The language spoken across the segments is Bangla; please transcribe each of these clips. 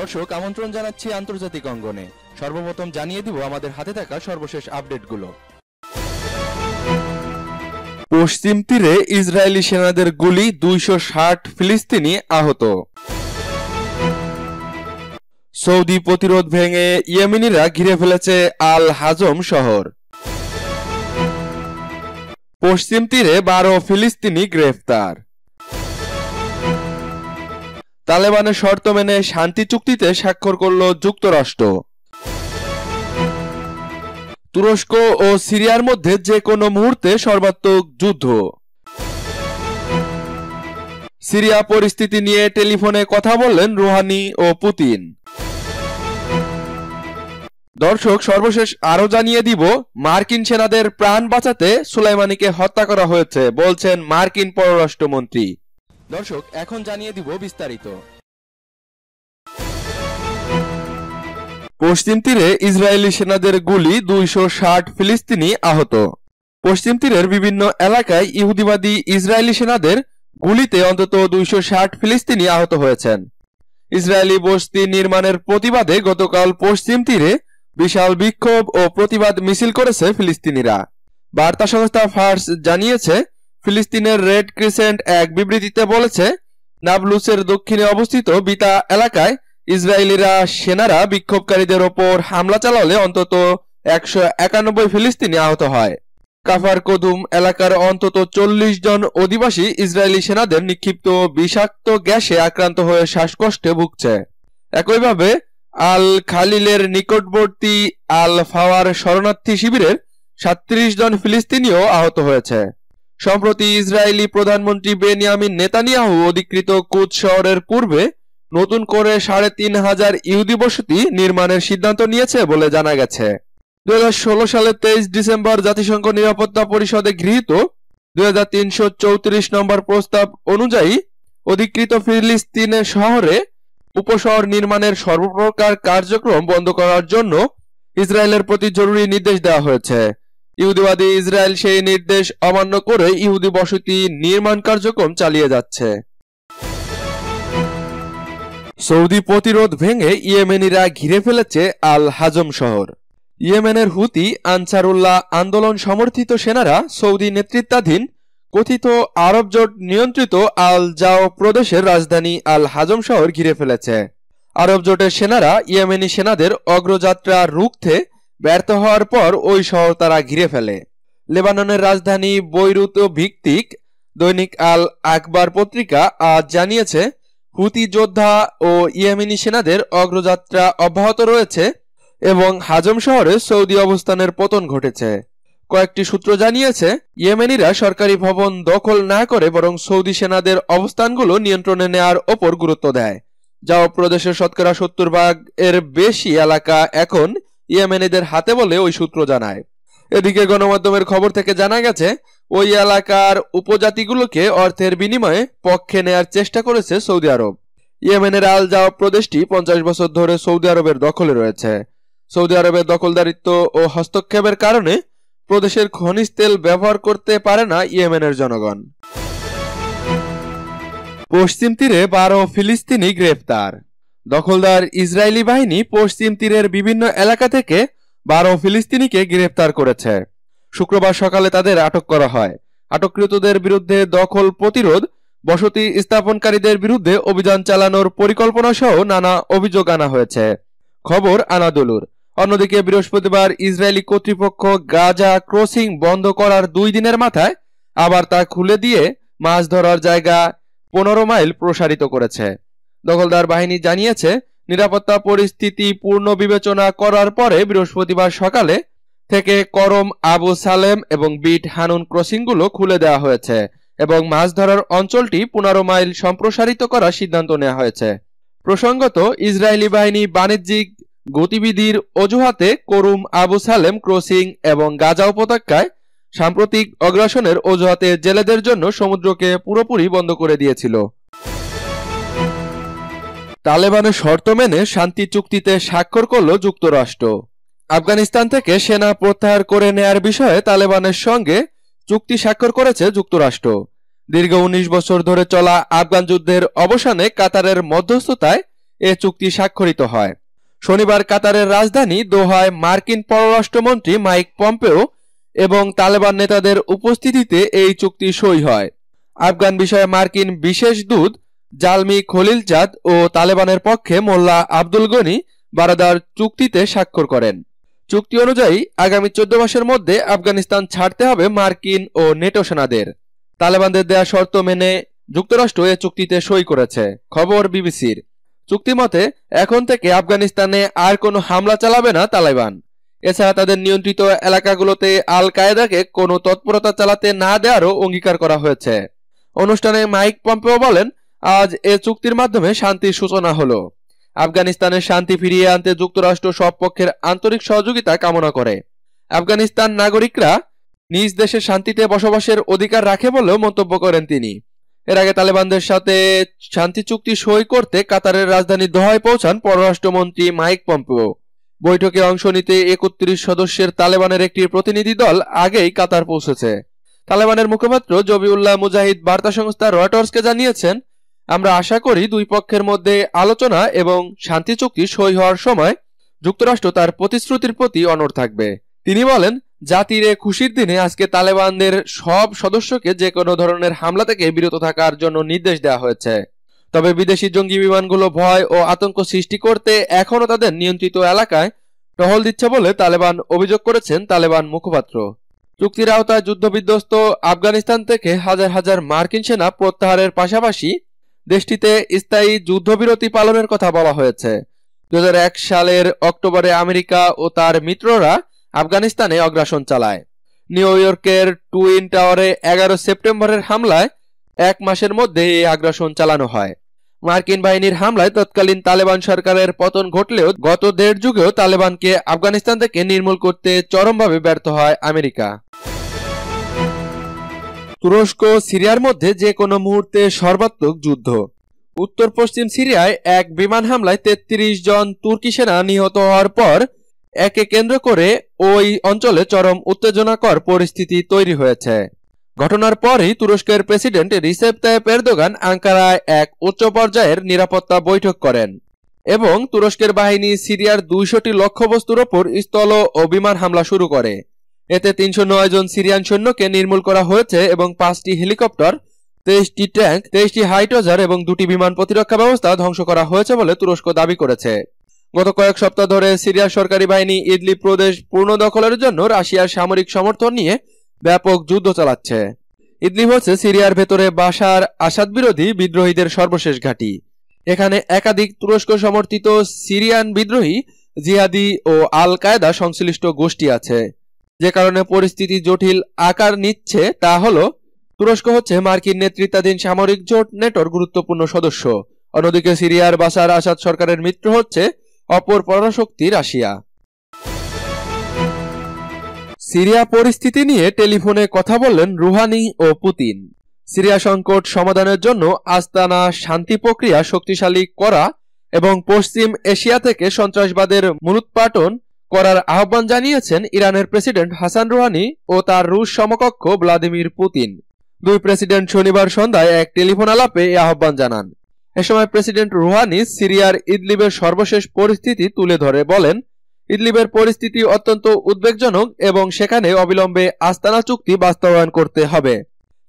দর্শক আমন্ত্রণ জানাচ্ছি আন্তর্জাতিক অঙ্গনে সর্বপ্রথম জানিয়ে দিব আমাদের হাতে থাকা সর্বশেষ আপডেটগুলো পশ্চিম তীরে ইসরায়েলি সেনাদের গুলি দুইশো ফিলিস্তিনি আহত সৌদি প্রতিরোধ ভেঙে ইয়েমিনিরা ঘিরে ফেলেছে আল হাজম শহর পশ্চিম তীরে বারো ফিলিস্তিনি গ্রেফতার তালেবানের শর্ত মেনে শান্তি চুক্তিতে স্বাক্ষর করল যুক্তরাষ্ট্র তুরস্ক ও সিরিয়ার মধ্যে যে কোনো মুহূর্তে সর্বাত্মক যুদ্ধ সিরিয়া পরিস্থিতি নিয়ে টেলিফোনে কথা বললেন রুহানি ও পুতিন দর্শক সর্বশেষ আরও জানিয়ে দিব মার্কিন সেনাদের প্রাণ বাঁচাতে সুলাইমানিকে হত্যা করা হয়েছে বলছেন মার্কিন পররাষ্ট্রমন্ত্রী দর্শক এখন জানিয়ে দিব বিস্তারিত পশ্চিম তীরে ইসরায়েলি সেনাদের গুলি দুইশো ষাট ফিলিস্তিনি আহত পশ্চিম তীরের বিভিন্ন এলাকায় ইহুদিবাদী ইসরায়েলি সেনাদের গুলিতে অন্তত দুইশো ষাট ফিলিস্তিনি আহত হয়েছেন ইসরায়েলি বস্তি নির্মাণের প্রতিবাদে গতকাল পশ্চিম তীরে বিশাল বিক্ষোভ ও প্রতিবাদ মিছিল করেছে ফিলিস্তিনিরা বার্তা সংস্থা ফার্স জানিয়েছে ফিলিস্তিনের রেড ক্রিসেন্ট এক বিবৃতিতে বলেছে নাবলুসের দক্ষিণে অবস্থিত বিতা এলাকায় ইসরায়েলিরা সেনারা বিক্ষোভকারীদের ওপর হামলা চালালে অন্তত একশো একানব্বই ফিলিস্তিনি আহত হয় কাফার কদুম এলাকার অন্তত চল্লিশ জন অধিবাসী ইসরায়েলি সেনাদের নিক্ষিপ্ত বিষাক্ত গ্যাসে আক্রান্ত হয়ে শ্বাসকষ্টে ভুগছে একইভাবে আল খালিলের নিকটবর্তী আল ফাওয়ার শরণার্থী শিবিরের সাত্রিশ জন ফিলিস্তিনিও আহত হয়েছে সম্প্রতি ইসরায়েলি প্রধানমন্ত্রী বেনিয়ামিন নেতানিয়াহু অধিকৃত কুচ শহরের পূর্বে নতুন করে সাড়ে তিন হাজার ইহুদি বসতি নির্মাণের সিদ্ধান্ত নিয়েছে বলে জানা গেছে দু সালের তেইশ ডিসেম্বর জাতিসংঘ নিরাপত্তা পরিষদে গৃহীত দুই নম্বর প্রস্তাব অনুযায়ী অধিকৃত ফিলিস্তিনের শহরে উপশহর নির্মাণের সর্বপ্রকার কার্যক্রম বন্ধ করার জন্য ইসরায়েলের প্রতি জরুরি নির্দেশ দেওয়া হয়েছে ইহুদিবাদী ইসরায়েল সেই নির্দেশ অমান্য করে ইহুদি বসতি নির্মাণ কার্যক্রম চালিয়ে যাচ্ছে সৌদি প্রতিরোধ ভেঙে ইয়েমেনিরা ঘিরে ফেলেছে আল হাজম শহর ইয়েমেনের হুতি আনসারুল্লাহ আন্দোলন সমর্থিত সেনারা সৌদি নেতৃত্বাধীন কথিত আরব জোট নিয়ন্ত্রিত আল জাও প্রদেশের রাজধানী আল হাজম শহর ঘিরে ফেলেছে আরব জোটের সেনারা ইয়েমেনি সেনাদের অগ্রযাত্রা রুখতে ব্যর্থ হওয়ার পর ওই শহর তারা ঘিরে ফেলে লেবাননের রাজধানী বৈরুত ভিত্তিক দৈনিক আল আকবার পত্রিকা আজ জানিয়েছে হুতি যোদ্ধা ও ইয়েমেনি সেনাদের অগ্রযাত্রা অব্যাহত রয়েছে এবং হাজম শহরে সৌদি অবস্থানের পতন ঘটেছে কয়েকটি সূত্র জানিয়েছে ইয়েমেনিরা সরকারি ভবন দখল না করে বরং সৌদি সেনাদের অবস্থানগুলো নিয়ন্ত্রণে নেয়ার ওপর গুরুত্ব দেয় যাও প্রদেশের শতকরা সত্তর ভাগ এর বেশি এলাকা এখন ইয়েমেনিদের হাতে বলে ওই সূত্র জানায় এদিকে গণমাধ্যমের খবর থেকে জানা গেছে ওই এলাকার উপজাতিগুলোকে অর্থের বিনিময়ে পক্ষে নেয়ার চেষ্টা করেছে সৌদি আরব ইয়েমেনের আল জাওয়াব প্রদেশটি পঞ্চাশ বছর ধরে সৌদি আরবের দখলে রয়েছে সৌদি আরবের দখলদারিত্ব ও হস্তক্ষেপের কারণে প্রদেশের খনিজ তেল ব্যবহার করতে পারে না ইয়েমেনের জনগণ পশ্চিম তীরে বারো ফিলিস্তিনি গ্রেফতার দখলদার ইসরায়েলি বাহিনী পশ্চিম তীরের বিভিন্ন এলাকা থেকে বারো ফিলিস্তিনিকে গ্রেফতার করেছে শুক্রবার সকালে তাদের আটক করা হয় আটককৃতদের বিরুদ্ধে দখল প্রতিরোধ বসতি স্থাপনকারীদের বিরুদ্ধে অভিযান চালানোর পরিকল্পনা সহ নানা অভিযোগ আনা হয়েছে খবর আনাদুলুর অন্যদিকে বৃহস্পতিবার ইসরায়েলি কর্তৃপক্ষ গাজা ক্রসিং বন্ধ করার দুই দিনের মাথায় আবার তা খুলে দিয়ে মাছ ধরার জায়গা পনেরো মাইল প্রসারিত করেছে দখলদার বাহিনী জানিয়েছে নিরাপত্তা পরিস্থিতি পূর্ণ বিবেচনা করার পরে বৃহস্পতিবার সকালে থেকে করম আবু সালেম এবং বিট হানুন ক্রসিংগুলো খুলে দেওয়া হয়েছে এবং মাছ ধরার অঞ্চলটি পনেরো মাইল সম্প্রসারিত করার সিদ্ধান্ত নেওয়া হয়েছে প্রসঙ্গত ইসরায়েলি বাহিনী বাণিজ্যিক গতিবিধির অজুহাতে করুম আবু সালেম ক্রসিং এবং গাজা উপত্যকায় সাম্প্রতিক অগ্রাসনের অজুহাতে জেলেদের জন্য সমুদ্রকে পুরোপুরি বন্ধ করে দিয়েছিল তালেবানের শর্ত মেনে শান্তি চুক্তিতে স্বাক্ষর করল যুক্তরাষ্ট্র আফগানিস্তান থেকে সেনা প্রত্যাহার করে নেয়ার বিষয়ে তালেবানের সঙ্গে চুক্তি স্বাক্ষর করেছে যুক্তরাষ্ট্র দীর্ঘ উনিশ বছর ধরে চলা আফগান যুদ্ধের অবসানে কাতারের মধ্যস্থতায় এ চুক্তি স্বাক্ষরিত হয় শনিবার কাতারের রাজধানী দোহায় মার্কিন পররাষ্ট্রমন্ত্রী মাইক পম্পেও এবং তালেবান নেতাদের উপস্থিতিতে এই চুক্তি সই হয় আফগান বিষয়ে মার্কিন বিশেষ দূত জালমি খলিল ও তালেবানের পক্ষে মোল্লা আব্দুল গনি বারাদার চুক্তিতে স্বাক্ষর করেন চুক্তি অনুযায়ী আগামী চোদ্দ মাসের মধ্যে আফগানিস্তান ছাড়তে হবে মার্কিন ও নেটো সেনাদের তালেবানদের দেয়া শর্ত মেনে যুক্তরাষ্ট্র এ চুক্তিতে সই করেছে খবর বিবিসির চুক্তিমতে এখন থেকে আফগানিস্তানে আর কোনো হামলা চালাবে না তালেবান এছাড়া তাদের নিয়ন্ত্রিত এলাকাগুলোতে আল কায়েদাকে কোনো তৎপরতা চালাতে না দেওয়ারও অঙ্গীকার করা হয়েছে অনুষ্ঠানে মাইক পম্পেও বলেন আজ এ চুক্তির মাধ্যমে শান্তির সূচনা হলো আফগানিস্তানের শান্তি ফিরিয়ে আনতে যুক্তরাষ্ট্র সব পক্ষের আন্তরিক সহযোগিতা কামনা করে আফগানিস্তান নাগরিকরা নিজ দেশে শান্তিতে বসবাসের অধিকার রাখে বলেও মন্তব্য করেন তিনি এর আগে তালেবানদের সাথে শান্তি চুক্তি সই করতে কাতারের রাজধানী দোহায় পৌঁছান পররাষ্ট্রমন্ত্রী মাইক পম্পো বৈঠকে অংশ নিতে একত্রিশ সদস্যের তালেবানের একটি প্রতিনিধি দল আগেই কাতার পৌঁছেছে তালেবানের মুখপাত্র জবিউল্লাহ মুজাহিদ বার্তা সংস্থা রয়টার্সকে জানিয়েছেন আমরা আশা করি দুই পক্ষের মধ্যে আলোচনা এবং শান্তি চুক্তি সই হওয়ার সময় যুক্তরাষ্ট্র তার প্রতিশ্রুতির প্রতি অনড় থাকবে তিনি বলেন জাতির এ খুশির দিনে আজকে তালেবানদের সব সদস্যকে যে কোনো ধরনের হামলা থেকে বিরত থাকার জন্য নির্দেশ দেওয়া হয়েছে তবে বিদেশি জঙ্গি বিমানগুলো ভয় ও আতঙ্ক সৃষ্টি করতে এখনও তাদের নিয়ন্ত্রিত এলাকায় টহল দিচ্ছে বলে তালেবান অভিযোগ করেছেন তালেবান মুখপাত্র চুক্তির আওতায় যুদ্ধবিধ্বস্ত আফগানিস্তান থেকে হাজার হাজার মার্কিন সেনা প্রত্যাহারের পাশাপাশি দেশটিতে স্থায়ী যুদ্ধবিরতি পালনের কথা বলা হয়েছে দু সালের অক্টোবরে আমেরিকা ও তার মিত্ররা আফগানিস্তানে অগ্রাসন চালায় নিউ ইয়র্কের টুইন টাওয়ারে এগারো সেপ্টেম্বরের হামলায় এক মাসের মধ্যে এই আগ্রাসন চালানো হয় মার্কিন বাহিনীর হামলায় তৎকালীন তালেবান সরকারের পতন ঘটলেও গত দেড় যুগেও তালেবানকে আফগানিস্তান থেকে নির্মূল করতে চরমভাবে ব্যর্থ হয় আমেরিকা তুরস্ক সিরিয়ার মধ্যে যে কোনো মুহূর্তে সর্বাত্মক যুদ্ধ উত্তর পশ্চিম সিরিয়ায় এক বিমান হামলায় ৩৩ জন তুর্কি সেনা নিহত হওয়ার পর একে কেন্দ্র করে ওই অঞ্চলে চরম উত্তেজনাকর পরিস্থিতি তৈরি হয়েছে ঘটনার পরই তুরস্কের প্রেসিডেন্ট রিসেপ তায়েব এরদোগান আঙ্কারায় এক উচ্চ পর্যায়ের নিরাপত্তা বৈঠক করেন এবং তুরস্কের বাহিনী সিরিয়ার দুইশোটি লক্ষ্যবস্তুর ওপর স্থল ও বিমান হামলা শুরু করে এতে তিনশো নয় জন সিরিয়ান সৈন্যকে নির্মূল করা হয়েছে এবং পাঁচটি হেলিকপ্টার তেইশটি ট্যাঙ্ক তেইশটি হাইটোজার এবং দুটি বিমান প্রতিরক্ষা ব্যবস্থা ধ্বংস করা হয়েছে বলে তুরস্ক দাবি করেছে গত কয়েক সপ্তাহ ধরে সিরিয়ার সরকারি বাহিনী ইদলি প্রদেশ দখলের জন্য রাশিয়ার সামরিক সমর্থন নিয়ে ব্যাপক যুদ্ধ চালাচ্ছে ইদলি হচ্ছে সিরিয়ার ভেতরে বাসার আসাদ বিরোধী বিদ্রোহীদের সর্বশেষ ঘাঁটি এখানে একাধিক তুরস্ক সমর্থিত সিরিয়ান বিদ্রোহী জিহাদি ও আল কায়দা সংশ্লিষ্ট গোষ্ঠী আছে যে কারণে পরিস্থিতি জটিল আকার নিচ্ছে তা হল তুরস্ক হচ্ছে মার্কিন নেতৃত্বাধীন সামরিক জোট নেটোর গুরুত্বপূর্ণ সদস্য অন্যদিকে সিরিয়ার বাসার আসাদ সরকারের মিত্র হচ্ছে অপর পরাশক্তি রাশিয়া সিরিয়া পরিস্থিতি নিয়ে টেলিফোনে কথা বললেন রুহানি ও পুতিন সিরিয়া সংকট সমাধানের জন্য আস্তানা শান্তি প্রক্রিয়া শক্তিশালী করা এবং পশ্চিম এশিয়া থেকে সন্ত্রাসবাদের মূলোৎপাটন করার আহ্বান জানিয়েছেন ইরানের প্রেসিডেন্ট হাসান রুহানি ও তার রুশ সমকক্ষ ভ্লাদিমির পুতিন দুই প্রেসিডেন্ট শনিবার সন্ধ্যায় এক টেলিফোন আলাপে এই আহ্বান জানান এ সময় প্রেসিডেন্ট রুহানি সিরিয়ার ইদলিবের সর্বশেষ পরিস্থিতি তুলে ধরে বলেন ইদলিবের পরিস্থিতি অত্যন্ত উদ্বেগজনক এবং সেখানে অবিলম্বে আস্তানা চুক্তি বাস্তবায়ন করতে হবে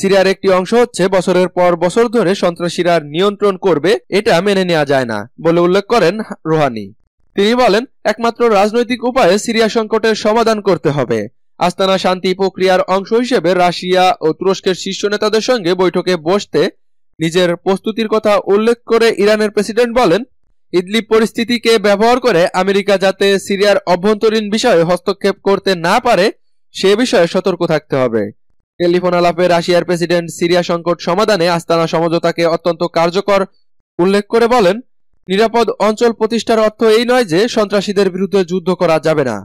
সিরিয়ার একটি অংশ হচ্ছে বছরের পর বছর ধরে সন্ত্রাসীরা নিয়ন্ত্রণ করবে এটা মেনে নেওয়া যায় না বলে উল্লেখ করেন রুহানি তিনি বলেন একমাত্র রাজনৈতিক উপায়ে সিরিয়া সংকটের সমাধান করতে হবে আস্তানা শান্তি প্রক্রিয়ার অংশ হিসেবে রাশিয়া ও তুরস্কের শীর্ষ নেতাদের সঙ্গে বৈঠকে বসতে নিজের প্রস্তুতির কথা উল্লেখ করে ইরানের প্রেসিডেন্ট বলেন ইদলি পরিস্থিতিকে ব্যবহার করে আমেরিকা যাতে সিরিয়ার অভ্যন্তরীণ বিষয়ে হস্তক্ষেপ করতে না পারে সে বিষয়ে সতর্ক থাকতে হবে টেলিফোন আলাপে রাশিয়ার প্রেসিডেন্ট সিরিয়া সংকট সমাধানে আস্তানা সমঝোতাকে অত্যন্ত কার্যকর উল্লেখ করে বলেন নিরাপদ অঞ্চল প্রতিষ্ঠার অর্থ এই নয় যে সন্ত্রাসীদের বিরুদ্ধে যুদ্ধ করা যাবে না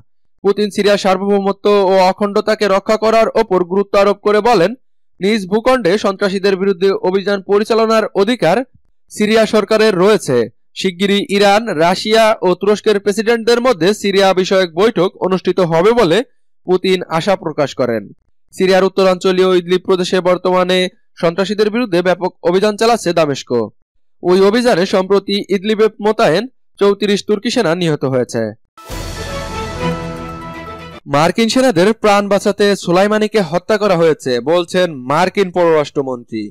পুতিন সিরিয়ার সার্বভৌমত্ব ও অখণ্ডতাকে রক্ষা করার ওপর গুরুত্ব আরোপ করে বলেন নিজ ভূখণ্ডে সন্ত্রাসীদের বিরুদ্ধে অভিযান পরিচালনার অধিকার সিরিয়া সরকারের রয়েছে শিগগিরই ইরান রাশিয়া ও তুরস্কের প্রেসিডেন্টদের মধ্যে সিরিয়া বিষয়ক বৈঠক অনুষ্ঠিত হবে বলে পুতিন আশা প্রকাশ করেন সিরিয়ার উত্তরাঞ্চলীয় ইদলিপ প্রদেশে বর্তমানে সন্ত্রাসীদের বিরুদ্ধে ব্যাপক অভিযান চালাচ্ছে দামেস্ক ওই অভিযানে সম্প্রতি ইদলিবে মোতায়েন চৌত্রিশ তুর্কি সেনা নিহত হয়েছে মার্কিন সেনাদের প্রাণ বাঁচাতে সুলাইমানিকে হত্যা করা হয়েছে বলছেন মার্কিন পররাষ্ট্রমন্ত্রী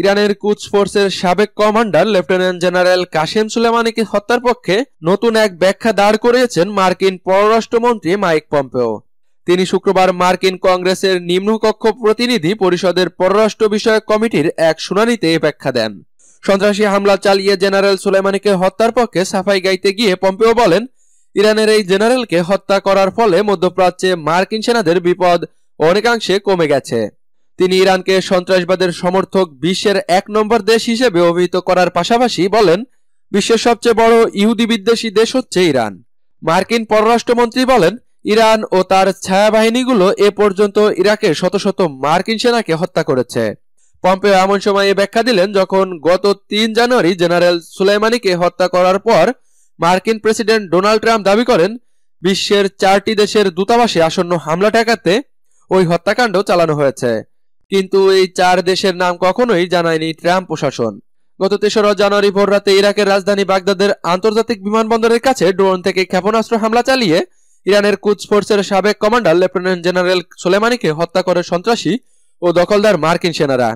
ইরানের কুচ ফোর্সের সাবেক কমান্ডার লেফটেন্যান্ট জেনারেল কাশেম সুলেমানিকে হত্যার পক্ষে নতুন এক ব্যাখ্যা দাঁড় করিয়েছেন মার্কিন পররাষ্ট্রমন্ত্রী মাইক পম্পেও তিনি শুক্রবার মার্কিন কংগ্রেসের নিম্নকক্ষ প্রতিনিধি পরিষদের পররাষ্ট্র বিষয়ক কমিটির এক শুনানিতে ব্যাখ্যা দেন সন্ত্রাসী হামলা চালিয়ে জেনারেল সোলেমানিকে হত্যার পক্ষে সাফাই গাইতে গিয়ে পম্পেও বলেন ইরানের এই জেনারেলকে হত্যা করার ফলে মধ্যপ্রাচ্যে মার্কিন সেনাদের বিপদ অনেকাংশে কমে গেছে তিনি ইরানকে সন্ত্রাসবাদের সমর্থক বিশ্বের এক নম্বর দেশ হিসেবে অভিহিত করার পাশাপাশি বলেন বিশ্বের সবচেয়ে বড় ইহুদি বিদ্বেষী দেশ হচ্ছে ইরান মার্কিন পররাষ্ট্রমন্ত্রী বলেন ইরান ও তার ছায়াবাহিনীগুলো এ পর্যন্ত ইরাকের শত শত মার্কিন সেনাকে হত্যা করেছে পম্পে এমন এই ব্যাখ্যা দিলেন যখন গত তিন জানুয়ারি জেনারেল সুলাইমানিকে হত্যা করার পর মার্কিন প্রেসিডেন্ট ডোনাল্ড ট্রাম্প দাবি করেন বিশ্বের চারটি দেশের দূতাবাসে আসন্ন হামলা ঠেকাতে ওই হত্যাকাণ্ড চালানো হয়েছে কিন্তু এই চার দেশের নাম কখনোই জানায়নি ট্রাম্প প্রশাসন গত তেসরা জানুয়ারি ভোর রাতে ইরাকের রাজধানী বাগদাদের আন্তর্জাতিক বিমানবন্দরের কাছে ড্রোন থেকে ক্ষেপণাস্ত্র হামলা চালিয়ে ইরানের কুচ ফোর্সের সাবেক কমান্ডার লেফটেন্যান্ট জেনারেল সোলেমানিকে হত্যা করে সন্ত্রাসী ও দখলদার মার্কিন সেনারা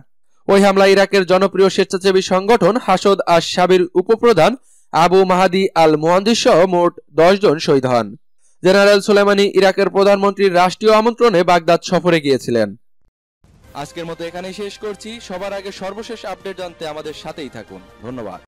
ওই হামলা ইরাকের জনপ্রিয় স্বেচ্ছাসেবী সংগঠন হাসদ আর সাবির উপপ্রধান আবু মাহাদি আল মোহান্দিস সহ মোট জন শহীদ হন জেনারেল সোলেমানি ইরাকের প্রধানমন্ত্রীর রাষ্ট্রীয় আমন্ত্রণে বাগদাদ সফরে গিয়েছিলেন আজকের মতো এখানেই শেষ করছি সবার আগে সর্বশেষ আপডেট জানতে আমাদের সাথেই থাকুন ধন্যবাদ